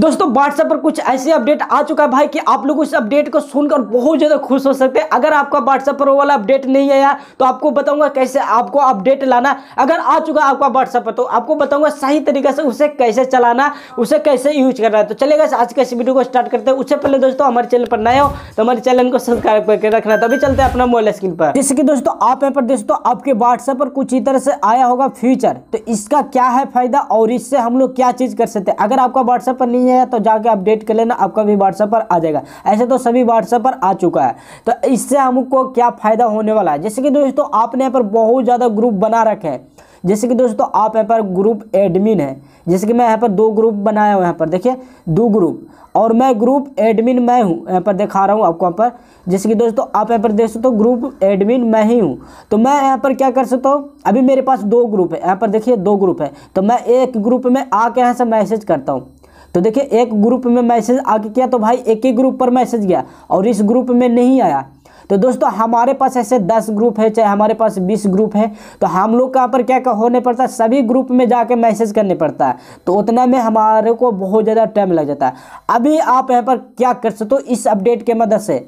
दोस्तों व्हाट्सएप पर कुछ ऐसे अपडेट आ चुका है भाई कि आप लोग उस अपडेट को सुनकर बहुत ज़्यादा खुश हो सकते हैं अगर आपका व्हाट्सएप पर वो वाला अपडेट नहीं आया तो आपको बताऊंगा कैसे आपको अपडेट लाना अगर आ चुका है आपका व्हाट्सएप पर तो आपको बताऊंगा सही तरीके से उसे कैसे चलाना उसे कैसे यूज करना है तो चलेगा आज के इस वीडियो को स्टार्ट करते हैं उससे पहले दोस्तों हमारे चैनल पर नए हो तो हमारे चैनल को सब्सक्राइब करके रखना तभी चलते हैं अपना मोबाइल स्क्रीन पर जैसे कि दोस्तों आप यहाँ पर दोस्तों आपके व्हाट्सएप पर कुछ ही तरह से आया होगा फ्यूचर तो इसका क्या है फायदा और इससे हम लोग क्या चीज़ कर सकते हैं अगर आपका व्हाट्सएप पर नहीं नहीं है तो जाके अपडेट कर लेना आपका भी व्हाट्सएप पर आ जाएगा ऐसे तो सभी व्हाट्सएप पर आ चुका है तो इससे हमको क्या फ़ायदा होने वाला है जैसे कि दोस्तों आपने यहाँ पर बहुत ज़्यादा ग्रुप बना रखे हैं जैसे कि दोस्तों आप यहाँ पर ग्रुप एडमिन है जैसे कि मैं यहाँ पर दो ग्रुप बनाया हूँ यहाँ पर देखिए दो ग्रुप और मैं ग्रुप एडमिन मैं हूँ यहाँ पर दिखा रहा हूँ आपको यहाँ पर जैसे कि दोस्तों आप यहाँ पर देख सकते हो ग्रुप एडमिन मैं ही हूँ तो मैं यहाँ पर क्या कर सकता हूँ अभी मेरे पास दो ग्रुप है यहाँ पर देखिए दो ग्रुप है तो मैं एक ग्रुप में आके यहाँ से मैसेज करता हूँ तो देखिए एक ग्रुप में मैसेज आके किया तो भाई एक ही ग्रुप पर मैसेज गया और इस ग्रुप में नहीं आया तो दोस्तों हमारे पास ऐसे दस ग्रुप है चाहे हमारे पास बीस ग्रुप है तो हम लोग कहाँ पर क्या क्या होने पड़ता है सभी ग्रुप में जाके मैसेज करने पड़ता है तो उतना में हमारे को बहुत ज़्यादा टाइम लग जाता है अभी आप यहाँ पर क्या कर सकते हो इस अपडेट के मदद से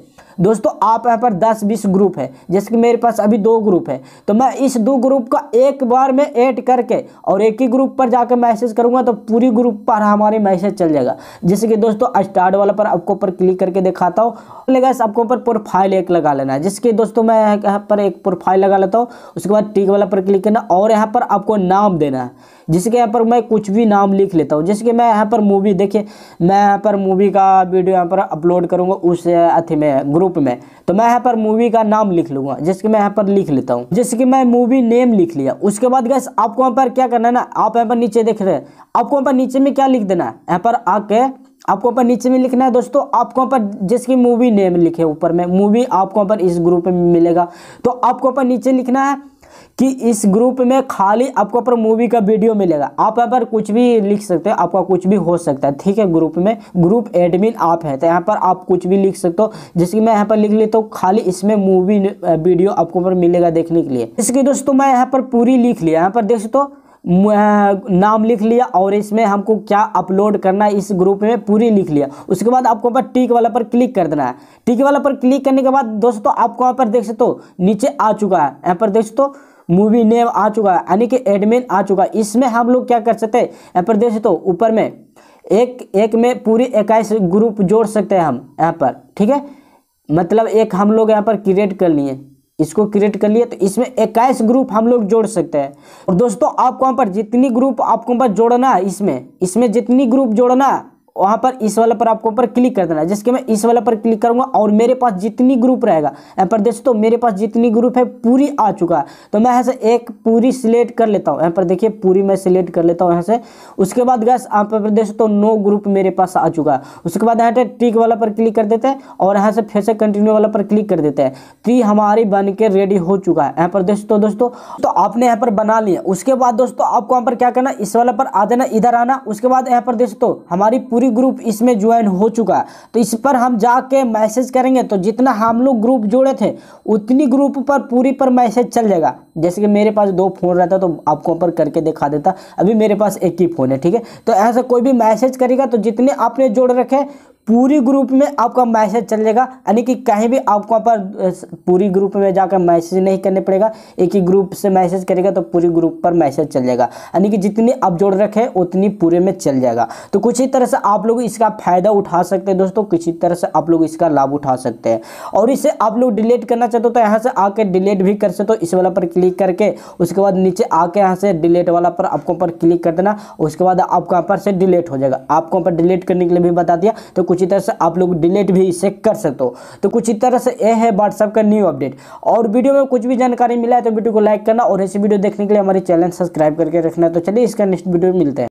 दोस्तों आप यहाँ पर दस बीस ग्रुप है जैसे कि मेरे पास अभी दो ग्रुप है तो मैं इस दो ग्रुप का एक बार में ऐड करके और एक ही ग्रुप पर जाकर मैसेज करूँगा तो पूरी ग्रुप पर हमारे मैसेज चल जाएगा जैसे कि दोस्तों स्टार्ट वाला पर आपको ऊपर क्लिक करके दिखाता हूँ लेगा आपको ऊपर प्रोफाइल एक लगा लेना है जिसके दोस्तों मैं यहाँ पर एक प्रोफाइल लगा लेता हूँ उसके बाद टिक वाला पर क्लिक करना और यहाँ पर आपको नाम देना है जिसके यहाँ पर मैं कुछ भी नाम लिख लेता हूँ जैसे कि मैं यहाँ पर मूवी देखिए मैं यहाँ पर मूवी का वीडियो यहाँ पर अपलोड करूँगा उस अथी में ग्रुप में तो मैं यहाँ पर मूवी का नाम लिख लूँगा जैसे कि मैं यहाँ पर लिख लेता हूँ जैसे कि मैं मूवी नेम लिख लिया उसके बाद गैस आपको यहाँ पर क्या करना है ना आप यहाँ पर नीचे देख रहे हैं आपको यहाँ पर नीचे में क्या लिख देना है यहाँ पर आके आपको ऊपर नीचे में लिखना है दोस्तों आपको ऊपर जिसकी मूवी नेम लिखे ऊपर में मूवी आपको ऊपर इस ग्रुप में मिलेगा तो आपको ऊपर नीचे लिखना है कि इस ग्रुप में खाली आपको ऊपर मूवी का वीडियो मिलेगा आप यहाँ पर कुछ भी लिख सकते हो आपका कुछ भी हो सकता है ठीक है ग्रुप में ग्रुप एडमिन आप हैं तो यहाँ पर आप कुछ भी लिख सकते हो जैसे कि मैं यहाँ पर लिख लेता हूँ खाली इसमें मूवी वीडियो आपको ऊपर मिलेगा देखने के लिए जैसे कि दोस्तों मैं यहाँ पर पूरी लिख लिया यहाँ पर देख सकते हो नाम लिख लिया और इसमें हमको क्या अपलोड करना है इस ग्रुप में पूरी लिख लिया उसके बाद आपको वहाँ पर टिक वाला पर क्लिक कर देना है टिक वाला पर क्लिक करने के बाद दोस्तों आपको यहाँ पर देख सकते हो नीचे आ चुका है यहाँ पर देख सकते हो मूवी नेम आ चुका है यानी कि एडमिन आ चुका है इसमें हम लोग क्या कर सकते हैं यहाँ पर देख सकते हो ऊपर में एक एक में पूरी इक्कीस ग्रुप जोड़ सकते हैं हम यहाँ पर ठीक है मतलब एक हम लोग यहाँ पर क्रिएट कर लिए इसको क्रिएट कर लिए तो इसमें इक्कीस ग्रुप हम लोग जोड़ सकते हैं और दोस्तों आपको वहाँ पर जितनी ग्रुप आपको पर जोड़ना है इसमें इसमें जितनी ग्रुप जोड़ना वहां पर इस वाला पर आपको ऊपर क्लिक कर देना है जिसके मैं इस वाला पर क्लिक करूंगा और मेरे पास जितनी ग्रुप रहेगा यहाँ पर देखो तो मेरे पास जितनी ग्रुप है पूरी आ चुका है तो मैं यहाँ से एक पूरी सिलेक्ट कर लेता हूँ यहाँ पर देखिए पूरी मैं सिलेक्ट कर लेता हूँ यहाँ से उसके बाद गैस यहाँ पर देखो तो नो ग्रुप मेरे पास आ चुका है उसके बाद यहाँ पे टिक वाला पर क्लिक कर देते हैं और यहाँ से फिर से कंटिन्यू वाला पर क्लिक कर देते हैं तो हमारी बन के रेडी हो चुका है यहाँ पर दोस्तों दोस्तों तो आपने यहाँ पर बना लिया उसके बाद दोस्तों आपको यहाँ पर क्या करना इस वाला पर आ देना इधर आना उसके बाद यहाँ पर दोस्तों हमारी पूरी ग्रुप इसमें ज्वाइन हो चुका तो इस पर हम जाके मैसेज करेंगे तो जितना हम लोग ग्रुप जोड़े थे उतनी ग्रुप पर पूरी पर मैसेज चल जाएगा जैसे कि मेरे पास दो फ़ोन रहता तो आपको ऊपर करके दिखा देता अभी मेरे पास एक ही फ़ोन है ठीक है तो ऐसा कोई भी मैसेज करेगा तो जितने आपने जोड़ रखे पूरी ग्रुप में आपका मैसेज चलेगा यानी कि कहीं भी आपको पर पूरी ग्रुप में जाकर मैसेज नहीं करने पड़ेगा एक ही ग्रुप से मैसेज करेगा तो पूरी ग्रुप पर मैसेज चल जाएगा यानी कि जितनी आप जोड़ रखें उतनी पूरे में चल जाएगा तो कुछ ही तरह से आप लोग इसका फ़ायदा उठा सकते हैं दोस्तों कुछ ही तरह से आप लोग इसका लाभ उठा सकते हैं और इसे आप लोग डिलीट करना चाहते हो तो यहाँ से आके डिलीट भी कर सकते हो इस वाला पर क्लिक करके उसके बाद नीचे आके यहाँ से डिलीट वाला पर आपको पर क्लिक कर देना उसके बाद आपको यहाँ पर से डिलीट हो जाएगा आपको पर डिलीट करने के लिए भी बता दिया तो कुछ तरह से आप लोग डिलीट भी इसे कर सकते हो तो कुछ तरह से यह है व्हाट्सअप का न्यू अपडेट और वीडियो में कुछ भी जानकारी मिला है तो वीडियो को लाइक करना और ऐसी वीडियो देखने के लिए हमारे चैनल सब्सक्राइब करके रखना तो चलिए इसका नेक्स्ट वीडियो मिलते हैं